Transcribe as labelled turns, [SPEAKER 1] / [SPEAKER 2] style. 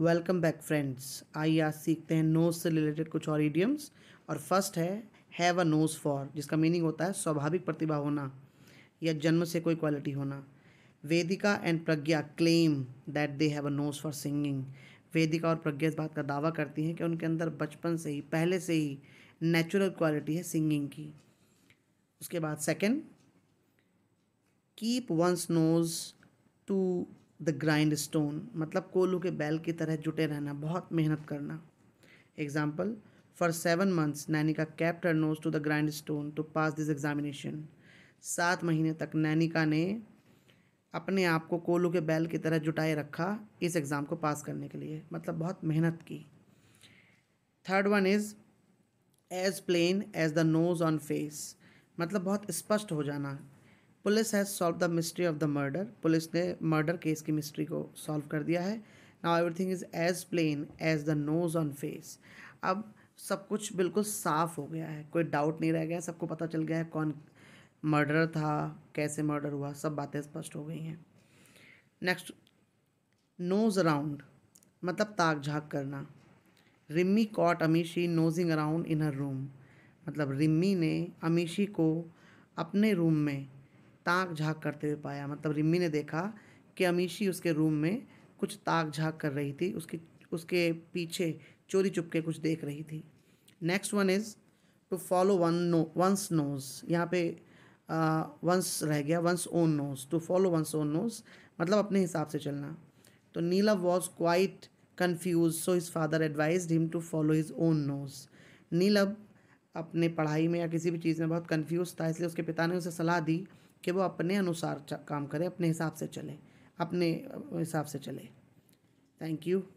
[SPEAKER 1] welcome back friends आइए आज सीखते हैं नोज से रिलेटेड कुछ और इडियम्स और फर्स्ट है हैव अ नोज फॉर जिसका मीनिंग होता है स्वाभाविक प्रतिभा होना या जन्म से कोई क्वालिटी होना Vedika and Pragya claim that they have a nose for singing Vedika और प्रज्ञा इस बात का दावा करती हैं कि उनके अंदर बचपन से ही पहले से ही नेचुरल क्वालिटी है सिंगिंग की उसके बाद second keep one's nose to the grindstone मतलब कोलू के बैल की तरह जुटे रहना बहुत मेहनत करना example for seven months Naini का kept nose to the grindstone to pass this examination सात महीने तक नैनिका ने अपने आप को कोलू के बैल की तरह जुटाए रखा इस एग्ज़ाम को पास करने के लिए मतलब बहुत मेहनत की third one is as plain as the nose on face मतलब बहुत स्पष्ट हो जाना police has solve the mystery of the murder police ने मर्डर केस की मिस्ट्री को सॉल्व कर दिया है now everything is as plain as the nose on face अब सब कुछ बिल्कुल साफ हो गया है कोई डाउट नहीं रह गया सबको पता चल गया है कौन मर्डर था कैसे मर्डर हुआ सब बातें स्पष्ट हो गई हैं नेक्स्ट नोज अराउंड मतलब ताक झाक करना Rimmi caught Amishi nosing around in her room मतलब रिम्मी ने अमीशी को अपने रूम में ताक झाँक करते हुए पाया मतलब रिम्मी ने देखा कि अमीशी उसके रूम में कुछ ताक झाक कर रही थी उसके उसके पीछे चोरी चुपके कुछ देख रही थी next one is to follow one no one's nose यहाँ पे वंस रह गया one's own nose to follow one's own nose मतलब अपने हिसाब से चलना तो Neelav was quite confuse so his father advise him to follow his own nose Neelav अपने पढ़ाई में या किसी भी चीज़ में बहुत कन्फ्यूज था इसलिए उसके पिता ने उसे सलाह दी कि वो अपने अनुसार काम करें अपने हिसाब से चले अपने हिसाब से चले थैंक यू